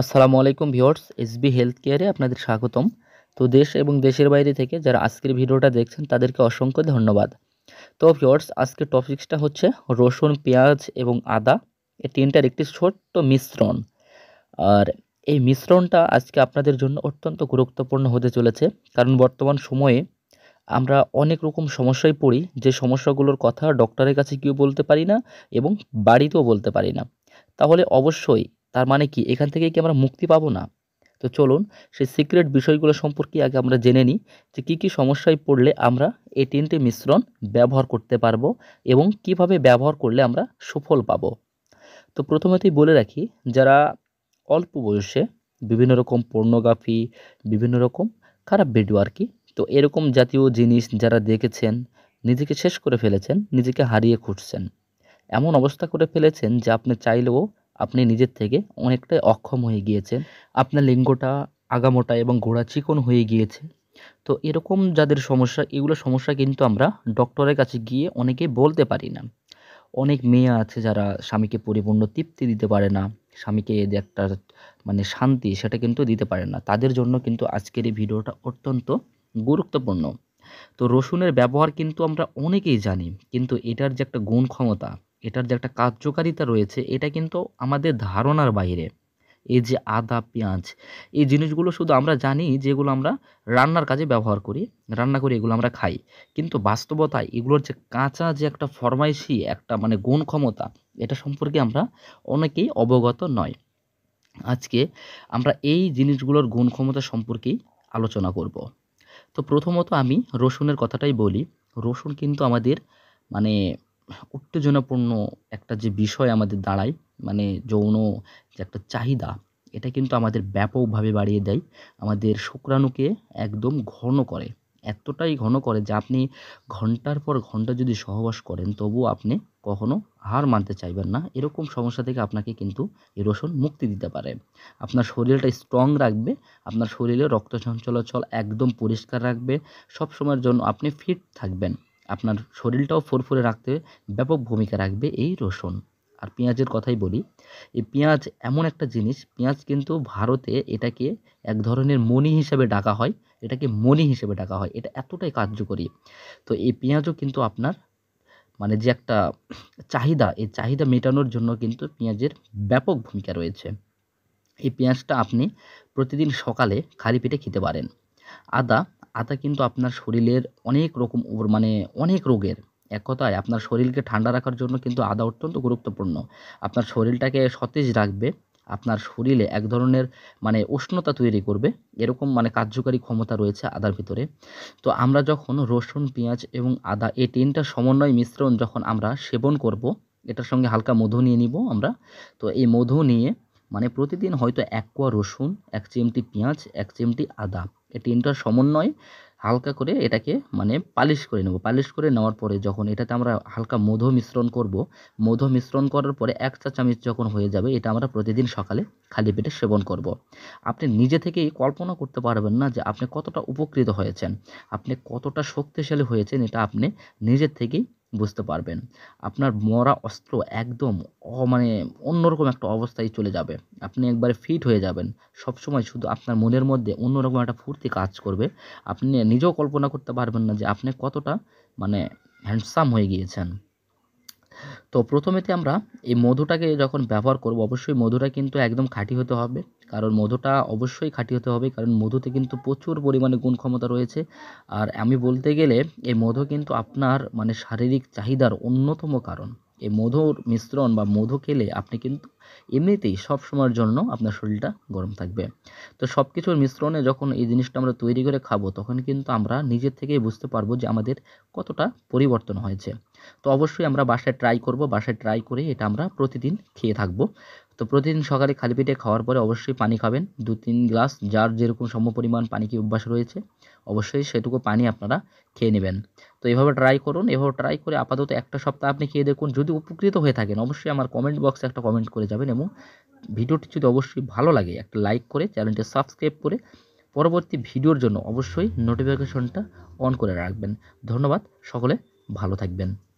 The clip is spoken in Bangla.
আসসালামু আলাইকুম ভিওর্স এসবি হেলথ কেয়ারে আপনাদের স্বাগতম তো দেশ এবং দেশের বাইরে থেকে যারা আজকের ভিডিওটা দেখছেন তাদেরকে অসংখ্য ধন্যবাদ তো ভিওর্স আজকের টপিক্সটা হচ্ছে রসুন পেঁয়াজ এবং আদা এই তিনটার একটি ছোট্ট মিশ্রণ আর এই মিশ্রণটা আজকে আপনাদের জন্য অত্যন্ত গুরুত্বপূর্ণ হতে চলেছে কারণ বর্তমান সময়ে আমরা অনেক রকম সমস্যায় পড়ি যে সমস্যাগুলোর কথা ডক্টরের কাছে কেউ বলতে পারি না এবং বাড়িতেও বলতে পারি না তাহলে অবশ্যই তার মানে কি এখান থেকে কি আমরা মুক্তি পাবো না তো চলুন সেই সিক্রেট বিষয়গুলো সম্পর্কে আগে আমরা জেনে নিই যে কী কী সমস্যায় পড়লে আমরা এই তিনটে মিশ্রণ ব্যবহার করতে পারবো এবং কিভাবে ব্যবহার করলে আমরা সুফল পাবো তো প্রথমেতেই বলে রাখি যারা অল্প বয়সে বিভিন্ন রকম পর্নোগ্রাফি বিভিন্ন রকম খারাপ ভিডিও আর কি তো এরকম জাতীয় জিনিস যারা দেখেছেন নিজেকে শেষ করে ফেলেছেন নিজেকে হারিয়ে খুঁজছেন এমন অবস্থা করে ফেলেছেন যে আপনি চাইলেও আপনি নিজের থেকে অনেকটাই অক্ষম হয়ে গিয়েছেন আপনার লিঙ্গটা আগামোটা এবং গোড়া চিকন হয়ে গিয়েছে তো এরকম যাদের সমস্যা এগুলো সমস্যা কিন্তু আমরা ডক্টরের কাছে গিয়ে অনেকে বলতে পারি না অনেক মেয়ে আছে যারা স্বামীকে পরিপূর্ণ তৃপ্তি দিতে পারে না স্বামীকে যে একটা মানে শান্তি সেটা কিন্তু দিতে পারে না তাদের জন্য কিন্তু আজকের এই ভিডিওটা অত্যন্ত গুরুত্বপূর্ণ তো রসুনের ব্যবহার কিন্তু আমরা অনেকেই জানি কিন্তু এটার যে একটা গুণ ক্ষমতা এটার যে একটা কার্যকারিতা রয়েছে এটা কিন্তু আমাদের ধারণার বাইরে এই যে আদা পেঁয়াজ এই জিনিসগুলো শুধু আমরা জানি যেগুলো আমরা রান্নার কাজে ব্যবহার করি রান্না করি এগুলো আমরা খাই কিন্তু বাস্তবতায় এগুলোর যে কাঁচা যে একটা ফরমাইশি একটা মানে গুণ ক্ষমতা এটা সম্পর্কে আমরা অনেকেই অবগত নয় আজকে আমরা এই জিনিসগুলোর গুণ ক্ষমতা সম্পর্কেই আলোচনা করব তো প্রথমত আমি রসুনের কথাটাই বলি রসুন কিন্তু আমাদের মানে উত্তেজনাপূর্ণ একটা যে বিষয় আমাদের দাঁড়ায় মানে যৌন যে একটা চাহিদা এটা কিন্তু আমাদের ব্যাপকভাবে বাড়িয়ে দেয় আমাদের শুক্রাণুকে একদম ঘন করে এতটাই ঘন করে যে আপনি ঘন্টার পর ঘন্টা যদি সহবাস করেন তবুও আপনি কখনো হার মানতে চাইবেন না এরকম সমস্যা থেকে আপনাকে কিন্তু এই মুক্তি দিতে পারে আপনার শরীরটা স্ট্রং রাখবে আপনার শরীরে রক্ত চলাচল একদম পরিষ্কার রাখবে সব সময়ের জন্য আপনি ফিট থাকবেন আপনার শরীরটাও ফোরফুরে রাখতে ব্যাপক ভূমিকা রাখবে এই রসুন আর পেঁয়াজের কথাই বলি এই পেঁয়াজ এমন একটা জিনিস পেঁয়াজ কিন্তু ভারতে এটাকে এক ধরনের মণি হিসেবে ডাকা হয় এটাকে মণি হিসেবে ডাকা হয় এটা এতটাই কার্যকরী তো এই পেঁয়াজও কিন্তু আপনার মানে যে একটা চাহিদা এই চাহিদা মেটানোর জন্য কিন্তু পেঁয়াজের ব্যাপক ভূমিকা রয়েছে এই পেঁয়াজটা আপনি প্রতিদিন সকালে খালি পেটে খেতে পারেন আদা আতা কিন্তু আপনার শরীরের অনেক রকম মানে অনেক রোগের এক কথায় আপনার শরীরকে ঠান্ডা রাখার জন্য কিন্তু আদা অত্যন্ত গুরুত্বপূর্ণ আপনার শরীরটাকে সতেজ রাখবে আপনার শরীরে এক ধরনের মানে উষ্ণতা তৈরি করবে এরকম মানে কার্যকারী ক্ষমতা রয়েছে আদার ভিতরে তো আমরা যখন রসুন পেঁয়াজ এবং আদা এই তিনটা সমন্বয় মিশ্রণ যখন আমরা সেবন করব এটার সঙ্গে হালকা মধু নিয়ে নিব আমরা তো এই মধু নিয়ে মানে প্রতিদিন হয়তো এক কোয়া রসুন এক চিমটি পেঁয়াজ এক চিমটি আদা এই তিনটার সমন্বয় হালকা করে এটাকে মানে পালিশ করে নেব পালিশ করে নেওয়ার পরে যখন এটাতে আমরা হালকা মধু মিশ্রণ করব মধু মিশ্রণ করার পরে এক চা চামচ যখন হয়ে যাবে এটা আমরা প্রতিদিন সকালে খালি পেটে সেবন করব। আপনি নিজে থেকেই কল্পনা করতে পারবেন না যে আপনি কতটা উপকৃত হয়েছেন আপনি কতটা শক্তিশালী হয়েছেন এটা আপনি নিজের থেকেই বুঝতে পারবেন আপনার মরা অস্ত্র একদম অ মানে অন্যরকম একটা অবস্থায় চলে যাবে আপনি একবারে ফিট হয়ে যাবেন সব সময় শুধু আপনার মনের মধ্যে অন্যরকম একটা ফুর্তি কাজ করবে আপনি নিজেও কল্পনা করতে পারবেন না যে আপনি কতটা মানে হ্যান্ডসাম হয়ে গিয়েছেন তো প্রথমেতে আমরা এই মধুটাকে যখন ব্যবহার করব অবশ্যই মধুটা কিন্তু একদম খাঁটি হতে হবে কারণ মধুটা অবশ্যই খাঁটি হতে হবে কারণ মধুতে কিন্তু প্রচুর পরিমাণে গুণ ক্ষমতা রয়েছে আর আমি বলতে গেলে এই মধু কিন্তু আপনার মানে শারীরিক চাহিদার অন্যতম কারণ এই মধুর মিশ্রণ বা মধু খেলে আপনি কিন্তু এমনিতেই সব সময়ের জন্য আপনার শরীরটা গরম থাকবে তো সব কিছুর মিশ্রণে যখন এই জিনিসটা আমরা তৈরি করে খাবো তখন কিন্তু আমরা নিজের থেকেই বুঝতে পারবো যে আমাদের কতটা পরিবর্তন হয়েছে তো অবশ্যই আমরা বাসায় ট্রাই করব বাসায় ট্রাই করে এটা আমরা প্রতিদিন খেয়ে থাকব তো প্রতিদিন সকালে খালি পেটে খাওয়ার পরে অবশ্যই পানি খাবেন দু তিন গ্লাস যার যেরকম সমপরিমাণ পানি কি অভ্যাস রয়েছে অবশ্যই সেটুকু পানি আপনারা খেয়ে নেবেন তো এভাবে ট্রাই করুন এভাবে ট্রাই করে আপাতত একটা সপ্তাহ আপনি খেয়ে দেখুন যদি উপকৃত হয়ে থাকেন অবশ্যই আমার কমেন্ট বক্সে একটা কমেন্ট করে যাবেন এবং ভিডিওটি যদি অবশ্যই ভালো লাগে একটা লাইক করে চ্যানেলটি সাবস্ক্রাইব করে পরবর্তী ভিডিওর জন্য অবশ্যই নোটিফিকেশনটা অন করে রাখবেন ধন্যবাদ সকলে ভালো থাকবেন